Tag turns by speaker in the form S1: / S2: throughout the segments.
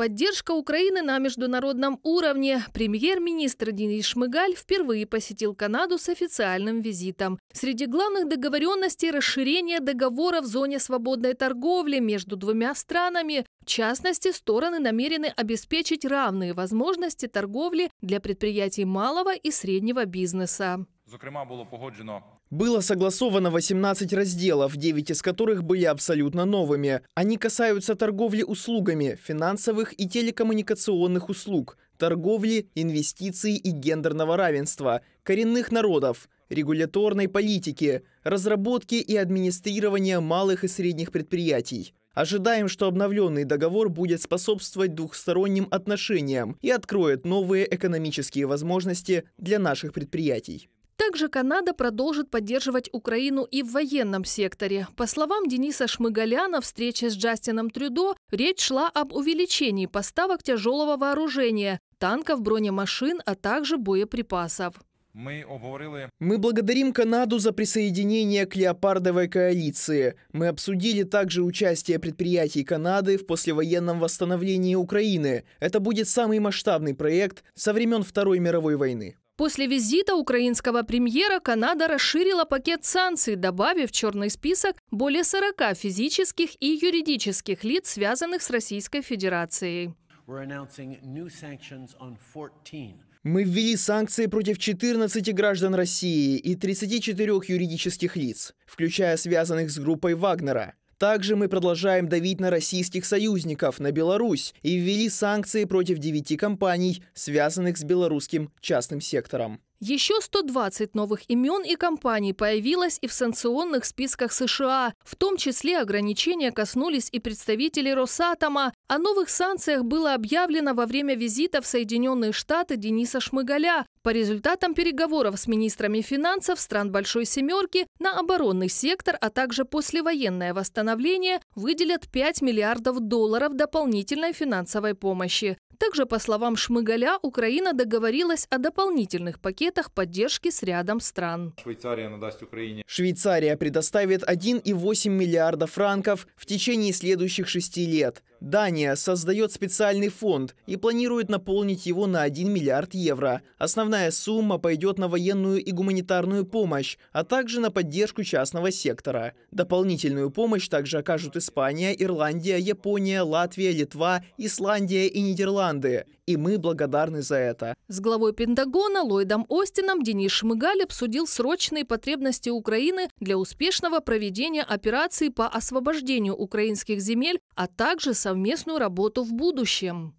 S1: поддержка Украины на международном уровне. Премьер-министр Денис Шмыгаль впервые посетил Канаду с официальным визитом. Среди главных договоренностей расширение договора в зоне свободной торговли между двумя странами. В частности, стороны намерены обеспечить равные возможности торговли для предприятий малого и среднего бизнеса. Зокрема, було погоджено
S2: было согласовано 18 разделов, 9 из которых были абсолютно новыми. Они касаются торговли услугами, финансовых и телекоммуникационных услуг, торговли, инвестиций и гендерного равенства, коренных народов, регуляторной политики, разработки и администрирования малых и средних предприятий. Ожидаем, что обновленный договор будет способствовать двухсторонним отношениям и откроет новые экономические возможности для наших предприятий.
S1: Также Канада продолжит поддерживать Украину и в военном секторе. По словам Дениса Шмыгаля, в встрече с Джастином Трюдо речь шла об увеличении поставок тяжелого вооружения, танков, бронемашин, а также боеприпасов. Мы
S2: благодарим Канаду за присоединение к леопардовой коалиции. Мы обсудили также участие предприятий Канады в послевоенном восстановлении Украины. Это будет самый масштабный проект со времен Второй мировой войны.
S1: После визита украинского премьера Канада расширила пакет санкций, добавив в черный список более 40 физических и юридических лиц, связанных с Российской Федерацией.
S2: Мы ввели санкции против 14 граждан России и 34 юридических лиц, включая связанных с группой Вагнера. Также мы продолжаем давить на российских союзников, на Беларусь, и ввели санкции против девяти компаний, связанных с белорусским частным сектором.
S1: Еще 120 новых имен и компаний появилось и в санкционных списках США. В том числе ограничения коснулись и представителей Росатома, о новых санкциях было объявлено во время визита в Соединенные Штаты Дениса Шмыгаля. По результатам переговоров с министрами финансов стран Большой Семерки на оборонный сектор, а также послевоенное восстановление выделят 5 миллиардов долларов дополнительной финансовой помощи. Также, по словам Шмыгаля, Украина договорилась о дополнительных пакетах поддержки с рядом стран. Швейцария надаст Украине.
S2: Швейцария предоставит 1,8 миллиарда франков в течение следующих шести лет. Дания создает специальный фонд и планирует наполнить его на 1 миллиард евро. Основная сумма пойдет на военную и гуманитарную помощь, а также на поддержку частного сектора. Дополнительную помощь также окажут Испания, Ирландия, Япония, Латвия, Литва, Исландия и Нидерланды и мы благодарны за это.
S1: С главой Пентагона Ллойдом Остином Денис Шмыгаль обсудил срочные потребности Украины для успешного проведения операции по освобождению украинских земель, а также совместную работу в будущем.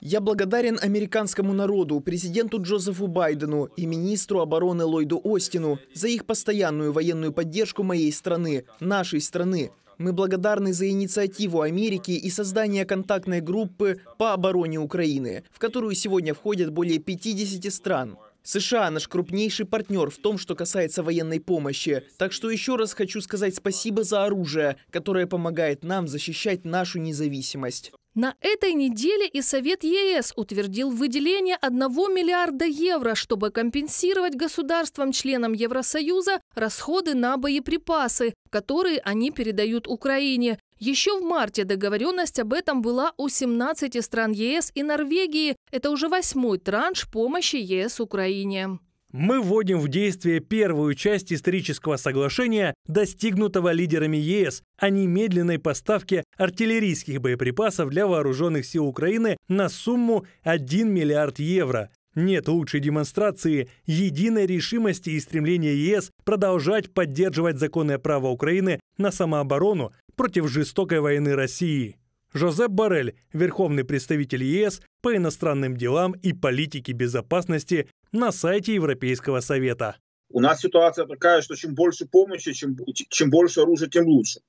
S2: Я благодарен американскому народу, президенту Джозефу Байдену и министру обороны Ллойду Остину за их постоянную военную поддержку моей страны, нашей страны. Мы благодарны за инициативу Америки и создание контактной группы по обороне Украины, в которую сегодня входят более 50 стран. США – наш крупнейший партнер в том, что касается военной помощи. Так что еще раз хочу сказать спасибо за оружие, которое помогает нам защищать нашу независимость.
S1: На этой неделе и Совет ЕС утвердил выделение 1 миллиарда евро, чтобы компенсировать государствам-членам Евросоюза расходы на боеприпасы, которые они передают Украине. Еще в марте договоренность об этом была у 17 стран ЕС и Норвегии. Это уже восьмой транш помощи ЕС Украине
S2: мы вводим в действие первую часть исторического соглашения, достигнутого лидерами ЕС о немедленной поставке артиллерийских боеприпасов для вооруженных сил Украины на сумму 1 миллиард евро. Нет лучшей демонстрации единой решимости и стремления ЕС продолжать поддерживать законное право Украины на самооборону против жестокой войны России. Жозеп Барель, верховный представитель ЕС по иностранным делам и политике безопасности на сайте Европейского Совета. У нас ситуация такая, что чем больше помощи, чем, чем больше оружия, тем лучше.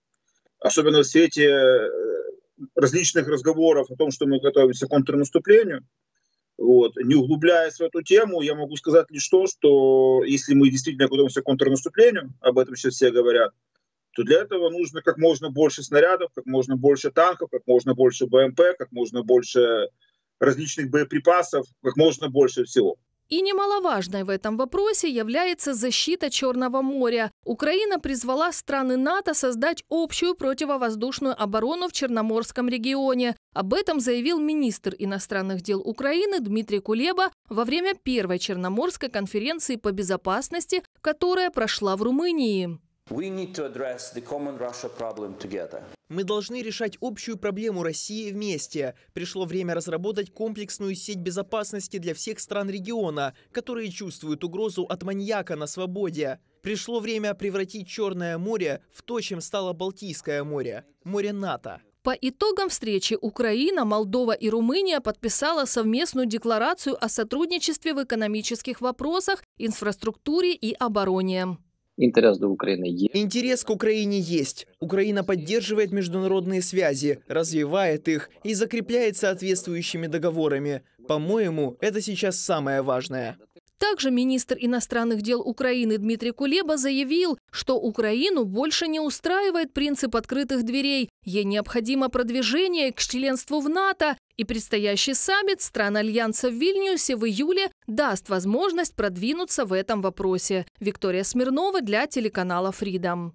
S2: Особенно в свете э, различных разговоров о том, что мы готовимся к контрнаступлению. Вот. Не углубляясь в эту тему, я могу сказать лишь то, что если мы действительно готовимся к контрнаступлению, об этом сейчас все говорят, то для этого нужно как можно больше снарядов, как можно больше танков, как можно больше БМП, как можно больше различных боеприпасов, как можно больше всего.
S1: И немаловажной в этом вопросе является защита Черного моря. Украина призвала страны НАТО создать общую противовоздушную оборону в Черноморском регионе. Об этом заявил министр иностранных дел Украины Дмитрий Кулеба во время первой Черноморской конференции по безопасности, которая прошла в Румынии.
S2: Мы должны решать общую проблему России вместе. Пришло время разработать комплексную сеть безопасности для всех стран региона, которые чувствуют угрозу от маньяка на свободе. Пришло время превратить Черное море в то, чем стало Балтийское море – море НАТО.
S1: По итогам встречи Украина, Молдова и Румыния подписала совместную декларацию о сотрудничестве в экономических вопросах, инфраструктуре и обороне.
S2: Интерес до Украины есть. Интерес к Украине есть. Украина поддерживает международные связи, развивает их и закрепляет соответствующими договорами. По-моему, это сейчас самое важное.
S1: Также министр иностранных дел Украины Дмитрий Кулеба заявил, что Украину больше не устраивает принцип открытых дверей. Ей необходимо продвижение к членству в НАТО и предстоящий саммит стран Альянса в Вильнюсе в июле даст возможность продвинуться в этом вопросе. Виктория Смирнова для телеканала Freedom.